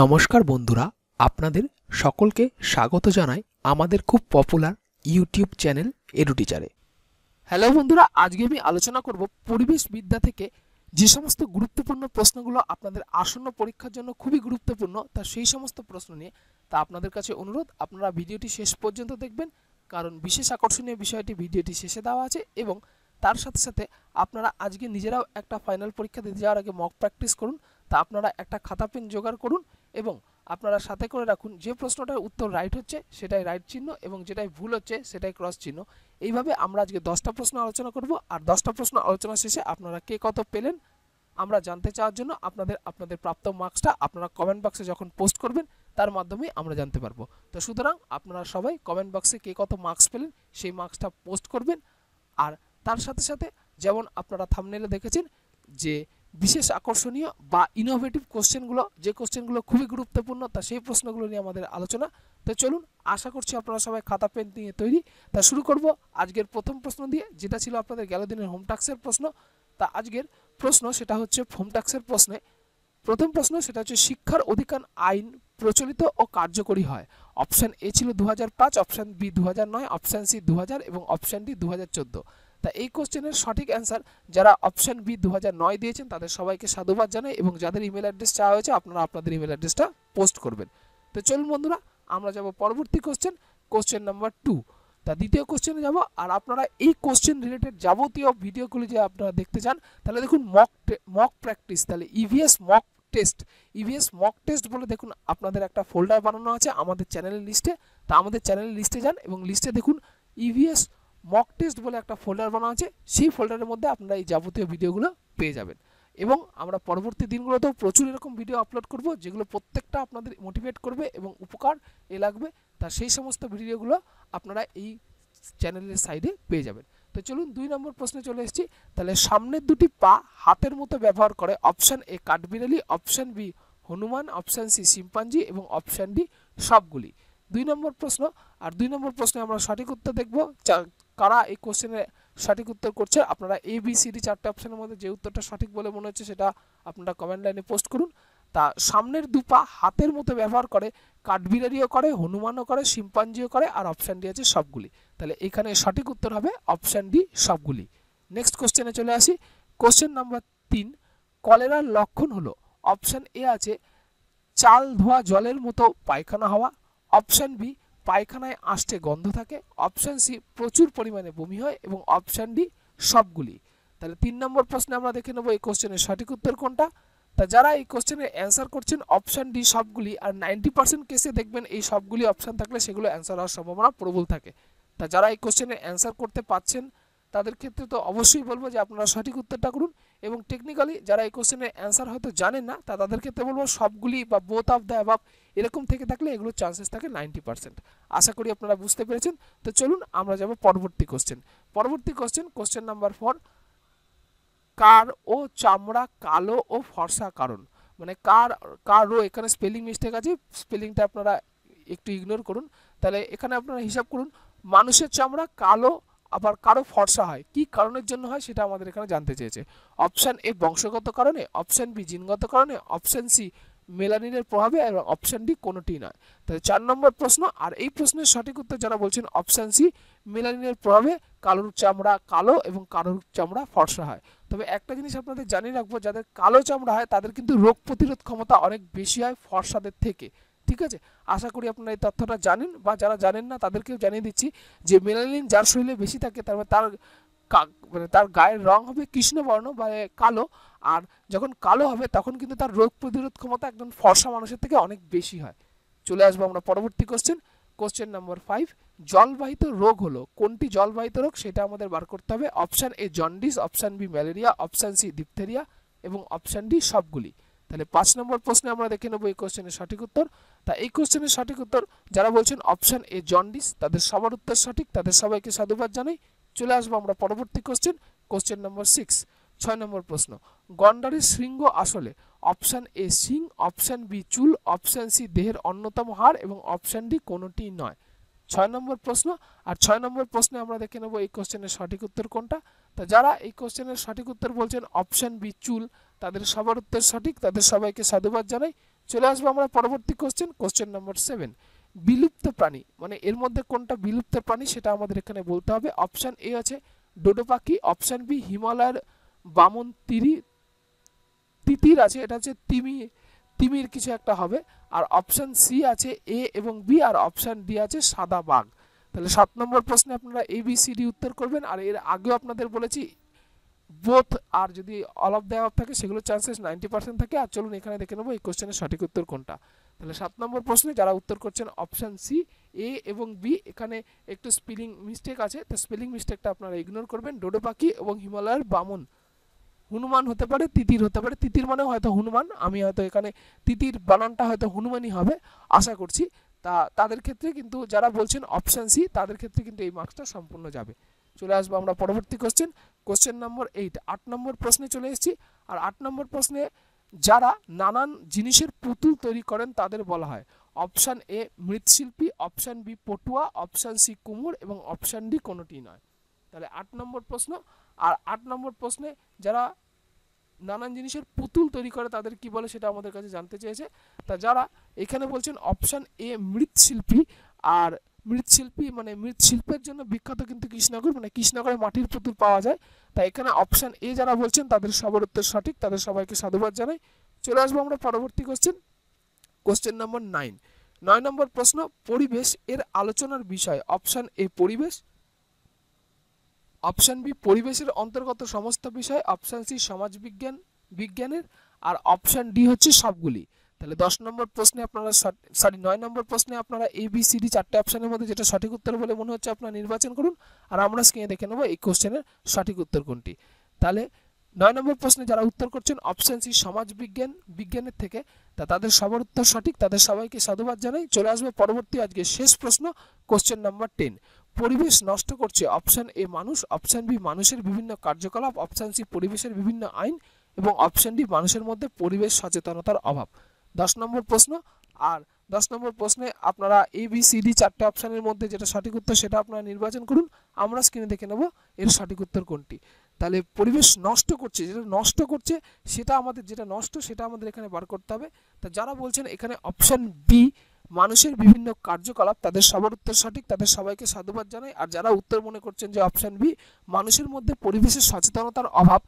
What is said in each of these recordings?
নমস্কার বন্ধুরা আপনাদের সকলকে স্বাগত জানাই আমাদের খুব পপুলার ইউটিউব চ্যানেল এডুটিচারে হ্যালো বন্ধুরা আজকে আমি আলোচনা করব পরিবেশ বিদ্যা থেকে যে সমস্ত গুরুত্বপূর্ণ প্রশ্নগুলো আপনাদের আসন্ন পরীক্ষার জন্য খুবই গুরুত্বপূর্ণ তা সেই সমস্ত প্রশ্ন নিয়ে তা আপনাদের কাছে অনুরোধ আপনারা ভিডিওটি শেষ পর্যন্ত দেখবেন কারণ বিশেষ আকর্ষণীয় বিষয়টি ভিডিওটি শেষে দেওয়া আছে এবং তার সাথে সাথে আপনারা আজকে নিজেরাও একটা ফাইনাল পরীক্ষা দিতে যাওয়ার আগে মক প্র্যাকটিস করুন তা আপনারা একটা খাতা পেন জোগাড় করুন এবং আপনারা সাথে করে রাখুন যে প্রশ্নটার উত্তর রাইট হচ্ছে সেটাই রাইট চিহ্ন এবং যেটাই ভুল হচ্ছে সেটাই ক্রস চিহ্ন এইভাবে আমরা আজকে দশটা প্রশ্ন আলোচনা করব আর দশটা প্রশ্ন আলোচনা শেষে আপনারা কে কত পেলেন আমরা জানতে চাওয়ার জন্য আপনাদের আপনাদের প্রাপ্ত মার্কসটা আপনারা কমেন্ট বক্সে যখন পোস্ট করবেন তার মাধ্যমে আমরা জানতে পারবো তো সুতরাং আপনারা সবাই কমেন্ট বক্সে কে কত মার্কস পেলেন সেই মার্কসটা পোস্ট করবেন আর তার সাথে সাথে যেমন আপনারা থামনেলে দেখেছেন যে বিশেষ আকর্ষণীয় বা ইনোভেটিভ কোশ্চেনগুলো যে কোশ্চেনগুলো খুবই গুরুত্বপূর্ণ তা সেই প্রশ্নগুলো নিয়ে আমাদের আলোচনা তো চলুন আশা করছি আপনারা সবাই খাতা পেন নিয়ে তৈরি তা শুরু করব আজকের প্রথম প্রশ্ন দিয়ে যেটা ছিল আপনাদের গেল দিনের হোমটাক্সের প্রশ্ন তা আজকের প্রশ্ন সেটা হচ্ছে হোমটাক্সের প্রশ্নে প্রথম প্রশ্ন সেটা হচ্ছে শিক্ষার অধিকার আইন প্রচলিত ও কার্যকরী হয় অপশান এ ছিল দু হাজার পাঁচ অপশান বি দু অপশান সি দু এবং অপশান ডি দু তা এই কোশ্চেনের সঠিক অ্যান্সার যারা অপশান বি দু দিয়েছেন তাদের সবাইকে সাধুবাদ জানাই এবং যাদের ইমেল অ্যাড্রেস চাওয়া হয়েছে আপনারা আপনাদের ইমেল অ্যাড্রেসটা পোস্ট করবেন তো চলুন বন্ধুরা আমরা যাব পরবর্তী কোশ্চেন কোশ্চেন নাম্বার টু তা দ্বিতীয় কোশ্চেনে যাব আর আপনারা এই কোশ্চেন রিলেটেড যাবতীয় ভিডিওগুলি যে আপনারা দেখতে চান তাহলে দেখুন মক মক প্র্যাকটিস তাহলে EVS mock test EVS mock test বলে দেখুন আপনাদের একটা ফোল্ডার বানানো আছে আমাদের চ্যানেলের লিস্টে তা আমাদের চ্যানেলের লিস্টে যান এবং লিস্টে দেখুন ইভিএস e মক টেস্ট বলে একটা ফোল্ডার বানা আছে সেই ফোল্ডারের মধ্যে আপনারা এই যাবতীয় ভিডিওগুলো পেয়ে যাবেন এবং আমরা পরবর্তী দিনগুলোতেও প্রচুর এরকম ভিডিও আপলোড করব যেগুলো প্রত্যেকটা আপনাদের মোটিভেট করবে এবং উপকার এ লাগবে তার সেই সমস্ত ভিডিওগুলো আপনারা এই চ্যানেলের সাইডে পেয়ে যাবেন তো চলুন দুই নম্বর প্রশ্নে চলে এসেছি তাহলে সামনের দুটি পা হাতের মতো ব্যবহার করে অপশান এ কাঠবিড়ালি অপশান বি হনুমান অপশান সি শিম্পাঞ্জি এবং অপশান ডি সবগুলি দুই নম্বর প্রশ্ন আর দুই নম্বর প্রশ্নে আমরা সঠিক উত্তর দেখব কারা এই কোশ্চেনে সঠিক উত্তর করছে আপনারা এ বি সি ডি চারটে অপশনের মধ্যে যে উত্তরটা সঠিক বলে মনে হচ্ছে সেটা আপনারা কমেন্ট লাইনে পোস্ট করুন তা সামনের দুপা হাতের মতো ব্যবহার করে কাঠবিরারিও করে হনুমানও করে শিম্পাঞ্জিও করে আর অপশান ডি আছে সবগুলি তাহলে এখানে সঠিক উত্তর হবে অপশান ডি সবগুলি নেক্সট কোশ্চেনে চলে আসি কোশ্চেন নাম্বার তিন কলেরার লক্ষণ হলো অপশান এ আছে চাল ধোয়া জলের মতো পায়খানা হওয়া অপশান বি পায়খানায় আষ্টে গন্ধ থাকে অপশান সি প্রচুর পরিমাণে বমি হয় এবং অপশান ডি সবগুলি তাহলে তিন নম্বর প্রশ্নে আমরা দেখে নেব এই কোশ্চেনের সঠিক উত্তর কোনটা তা যারা এই কোশ্চেনের অ্যান্সার করছেন অপশান ডি সবগুলি আর নাইনটি পার্সেন্ট কেসে দেখবেন এই সবগুলি অপশান থাকলে সেগুলো অ্যান্সার হওয়ার সম্ভাবনা প্রবল থাকে তা যারা এই কোশ্চেনের অ্যান্সার করতে পাচ্ছেন তাদের ক্ষেত্রে তো অবশ্যই বলবো যে আপনারা সঠিক উত্তরটা করুন এবং টেকনিক্যালি যারা এই কোশ্চেনের অ্যান্সার হয়তো জানেন না তা তাদের ক্ষেত্রে বলবো সবগুলি বা বোথ অফ দ্য অ্যাবাব এরকম থেকে থাকলে এগুলো চান্সেস থাকে নাইনটি পার্সেন্ট আশা করি আপনারা বুঝতে পেরেছেন তো চলুন আমরা যাব পরবর্তী কোশ্চেন পরবর্তী কোশ্চেন কোশ্চেন নাম্বার ফোর কার ও চামড়া কালো ও ফর্সা কারণ মানে কার কার ও এখানে স্পেলিং মিস্টেক আছে স্পেলিংটা আপনারা একটু ইগনোর করুন তাহলে এখানে আপনারা হিসাব করুন মানুষের চামড়া কালো আবার কারো ফর্সা হয় কি কারণের জন্য হয় সেটা আমাদের এখানে জানতে চেয়েছে অপশান এ বংশগত কারণে অপশান বি জিনগত কারণে অপশান সি মেলানিনের প্রভাবে এবং অপশান ডি কোনোটি নয় তাহলে চার নম্বর প্রশ্ন আর এই প্রশ্নের সঠিক উত্তর যারা বলছেন অপশান সি মেলানিনের প্রভাবে কালোর চামড়া কালো এবং কালোর চামড়া ফর্সা হয় তবে একটা জিনিস আপনাদের জানিয়ে রাখবো যাদের কালো চামড়া হয় তাদের কিন্তু রোগ প্রতিরোধ ক্ষমতা অনেক বেশি হয় ফর্সাদের থেকে ঠিক আছে আশা করি আপনারা এই তথ্যটা জানেন বা যারা জানেন না তাদেরকেও জানিয়ে দিচ্ছি যে মেলালিন যার শরীরে বেশি থাকে তার মানে তার মানে তার গায়ের রং হবে কৃষ্ণবর্ণ বা কালো আর যখন কালো হবে তখন কিন্তু তার রোগ প্রতিরোধ ক্ষমতা একজন ফর্সা মানুষের থেকে অনেক বেশি হয় চলে আসবো আমরা পরবর্তী কোশ্চেন কোশ্চেন নাম্বার ফাইভ জলবাহিত রোগ হলো কোনটি জলবাহিত রোগ সেটা আমাদের বার করতে হবে option A jaundice option B malaria option C diphtheria এবং অপশান ডি সবগুলি তাহলে পাঁচ নম্বর প্রশ্নে আমরা দেখে নেবো এই কোশ্চেনের সঠিক উত্তর তা এই কোশ্চেনের সঠিক উত্তর যারা বলছেন অপশান এ জন্ডিস তাদের সবার উত্তর সঠিক তাদের সবাইকে সাধুবাদ জানাই চলে আসবো আমরা পরবর্তী কোশ্চেন কোশ্চেন নম্বর সিক্স ছয় নম্বর প্রশ্ন গন্ডারের শৃঙ্গ আসলে অপশান এ সিং অপশান বি চুল অপশান সি দেহের অন্যতম হার এবং অপশান ডি কোনোটি নয় ছয় নম্বর প্রশ্ন আর ছয় নম্বর প্রশ্নে আমরা দেখে নেব এই কোশ্চেনের সঠিক উত্তর কোনটা তা যারা এই কোশ্চেনের সঠিক উত্তর বলছেন অপশান বি চুল তাদের সবার উত্তর সঠিক তাদের সবাইকে সাধুবাদ জানাই চলে আসবো আমরা পরবর্তী কোশ্চেন কোশ্চেন নাম্বার সেভেন বিলুপ্ত প্রাণী মানে এর মধ্যে কোনটা বিলুপ্ত প্রাণী সেটা আমাদের এখানে বলতে হবে অপশান এ আছে ডোডো পাখি অপশান বি হিমালয়ের বামন তিরি তিতির আছে এটা হচ্ছে তিমি তিমির কিছু একটা হবে আর অপশান সি আছে এ এবং বি আর অপশান ডি আছে সাদা বাঘ তাহলে সাত নম্বর প্রশ্নে আপনারা এ বি সি ডি উত্তর করবেন আর এর আগেও আপনাদের বলেছি বোথ আর যদি অল অফ দ্য অফ থাকে সেগুলো চান্সেস নাইনটি পার্সেন্ট থাকে আর চলুন এখানে দেখে নেবো এই কোশ্চেনের সঠিক উত্তর কোনটা তাহলে সাত নম্বর প্রশ্নে যারা উত্তর করছেন অপশান সি এ এবং বি এখানে একটু স্পেলিং মিস্টেক আছে তো স্পেলিং মিস্টেকটা আপনারা ইগনোর করবেন ডোডো পাখি এবং হিমালয়ের বামন হনুমান হতে পারে তিতির হতে পারে তিতির মানে হয়তো হনুমান আমি হয়তো এখানে তিতির বানানটা হয়তো হনুমানই হবে আশা করছি তা তাদের ক্ষেত্রে কিন্তু যারা বলছেন অপশান সি তাদের ক্ষেত্রে কিন্তু এই মার্কসটা সম্পূর্ণ যাবে চলে আসবো আমরা পরবর্তী কোশ্চেন কোশ্চেন নম্বর এইট আট নম্বর প্রশ্নে চলে এসেছি আর আট নম্বর প্রশ্নে যারা নানান জিনিসের পুতুল তৈরি করেন তাদের বলা হয় অপশান এ মৃৎশিল্পী অপশান বি পটুয়া অপশান সি কুমুর এবং অপশান ডি কোনোটি নয় তাহলে আট নম্বর প্রশ্ন আর আট নম্বর প্রশ্নে যারা নানান জিনিসের পুতুল তৈরি করে তাদের কি বলে সেটা আমাদের কাছে জানতে চেয়েছে তা যারা এখানে বলছেন অপশান এ মৃৎশিল্পী আর মৃৎশিল্পী মানে মৃৎশিল্পের জন্য বিখ্যাত কিন্তু কৃষ্ণনগর মানে কৃষ্ণনগরে মাটির পুতুল পাওয়া যায় তাই এখানে অপশান এ যারা বলছেন তাদের সবার উত্তর সঠিক তাদের সবাইকে সাধুবাদ জানাই চলে আসবো আমরা পরবর্তী কোশ্চেন কোশ্চেন নম্বর নাইন নয় নম্বর প্রশ্ন পরিবেশ এর আলোচনার বিষয় অপশান এ পরিবেশ অপশান বি পরিবেশের অন্তর্গত সমস্ত বিষয় অপশান সি সমাজবিজ্ঞান বিজ্ঞানের আর অপশান ডি হচ্ছে সবগুলি তাহলে দশ নম্বর প্রশ্নে আপনারা সরি নয় নম্বর প্রশ্নে আপনারা এ বি সি ডি চারটে অপশানের মধ্যে যেটা সঠিক উত্তর বলে মনে হচ্ছে আপনারা নির্বাচন করুন আর আমরা স্ক্রিনে দেখে নেবো এই কোশ্চেনের সঠিক উত্তর কোনটি তাহলে নয় নম্বর প্রশ্নে যারা উত্তর করছেন অপশন সি সমাজ বিজ্ঞান বিজ্ঞানের থেকে তা তাদের সবার উত্তর সঠিক তাদের সবাইকে সাধুবাদ জানাই চলে আসবে পরবর্তী আজকে শেষ প্রশ্ন কোশ্চেন নাম্বার টেন পরিবেশ নষ্ট করছে অপশান এ মানুষ অপশান বি মানুষের বিভিন্ন কার্যকলাপ অপশান সি পরিবেশের বিভিন্ন আইন এবং অপশান ডি মানুষের মধ্যে পরিবেশ সচেতনতার অভাব দশ নম্বর প্রশ্ন আর দশ নম্বর প্রশ্নে আপনারা এ বি সি ডি চারটে অপশানের মধ্যে যেটা সঠিক উত্তর সেটা আপনারা নির্বাচন করুন আমরা স্ক্রিনে দেখে নেব এর সঠিক উত্তর কোনটি তাহলে পরিবেশ নষ্ট করছে যেটা নষ্ট করছে সেটা আমাদের যেটা নষ্ট সেটা আমাদের এখানে বার করতে হবে তা যারা বলছেন এখানে অপশান বি মানুষের বিভিন্ন কার্যকলাপ তাদের সবার উত্তর সঠিক তাদের সবাইকে সাধুবাদ জানাই আর যারা উত্তর মনে করছেন যে অপশান বি মানুষের মধ্যে পরিবেশের সচেতনতার অভাব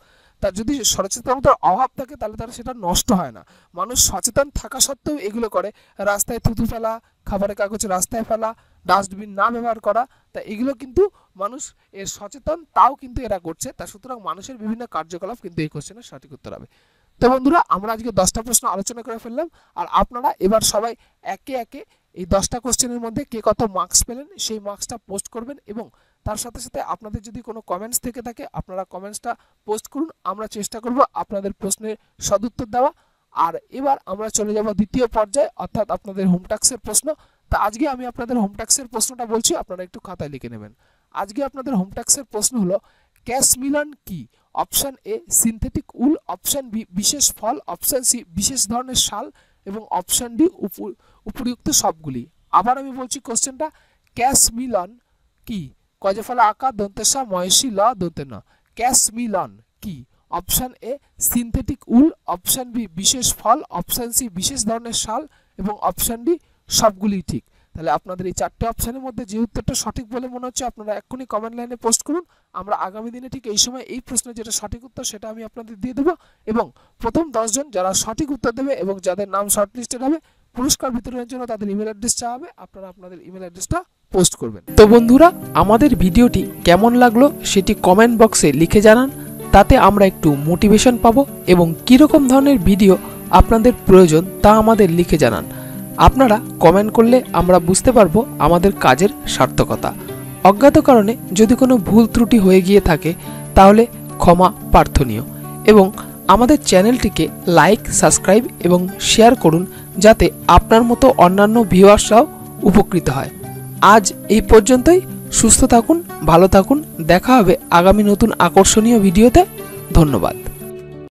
তার যদি সচেতনতার অভাব থাকে তাহলে তার সেটা নষ্ট হয় না মানুষ সচেতন থাকা সত্ত্বেও এগুলো করে রাস্তায় থুতু ফেলা খাবারের কাগজ রাস্তায় ফেলা ডাস্টবিন না ব্যবহার করা তা এগুলো কিন্তু মানুষ এর সচেতন তাও কিন্তু এরা করছে তা সুতরাং মানুষের বিভিন্ন কার্যকলাপ কিন্তু এই কোশ্চেনের সঠিক উত্তর হবে তো বন্ধুরা আমরা আজকে দশটা প্রশ্ন আলোচনা করে ফেললাম আর আপনারা এবার সবাই একে একে এই দশটা কোশ্চেনের মধ্যে কে কত মার্কস পেলেন সেই মার্কসটা পোস্ট করবেন এবং তার সাথে সাথে আপনাদের যদি কোনো কমেন্টস থেকে থাকে আপনারা কমেন্টসটা পোস্ট করুন আমরা চেষ্টা করব আপনাদের প্রশ্নের সদুত্তর দেওয়া আর এবার আমরা চলে যাব দ্বিতীয় পর্যায়ে অর্থাৎ আপনাদের হোমটাক্সের প্রশ্ন তা আজকে আমি আপনাদের হোমটাক্সের প্রশ্নটা বলছি আপনারা একটু খাতায় লিখে নেবেন আজকে আপনাদের হোমটাক্সের প্রশ্ন হলো ক্যাশ মিলন কি option A synthetic wool option B বিশেষ ফল অপশান সি বিশেষ ধরনের শাল এবং অপশান ডি উপযুক্ত সবগুলি আবার আমি বলছি কোশ্চেনটা ক্যাশ মিলন কি আকা দন্তে সা ময়সী ল দন্তে ন ক্যাশ মিলন কি option A synthetic wool option B বিশেষ ফল অপশান সি বিশেষ ধরনের শাল এবং অপশান ডি সবগুলি ঠিক তাহলে আপনাদের এই চারটে অপশানের মধ্যে যে উত্তরটা সঠিক বলে মনে হচ্ছে আপনারা এক্ষুনি কমেন্ট লাইনে পোস্ট করুন আমরা আগামী দিনে ঠিক এই সময় এই প্রশ্নের যেটা সঠিক উত্তর সেটা আমি আপনাদের দিয়ে দেবো এবং প্রথম দশজন যারা সঠিক উত্তর দেবে এবং যাদের নাম শর্ট লিস্টেড হবে পুরস্কার বিতরণের জন্য তাদের ইমেল অ্যাড্রেস হবে আপনারা আপনাদের ইমেল অ্যাড্রেসটা পোস্ট করবেন তো বন্ধুরা আমাদের ভিডিওটি কেমন লাগলো সেটি কমেন্ট বক্সে লিখে জানান তাতে আমরা একটু মোটিভেশন পাবো এবং কীরকম ধরনের ভিডিও আপনাদের প্রয়োজন তা আমাদের লিখে জানান আপনারা কমেন্ট করলে আমরা বুঝতে পারবো আমাদের কাজের সার্থকতা অজ্ঞাত কারণে যদি কোনো ভুল ত্রুটি হয়ে গিয়ে থাকে তাহলে ক্ষমা প্রার্থনীয় এবং আমাদের চ্যানেলটিকে লাইক সাবস্ক্রাইব এবং শেয়ার করুন যাতে আপনার মতো অন্যান্য ভিউয়ার্সরাও উপকৃত হয় আজ এই পর্যন্তই সুস্থ থাকুন ভালো থাকুন দেখা হবে আগামী নতুন আকর্ষণীয় ভিডিওতে ধন্যবাদ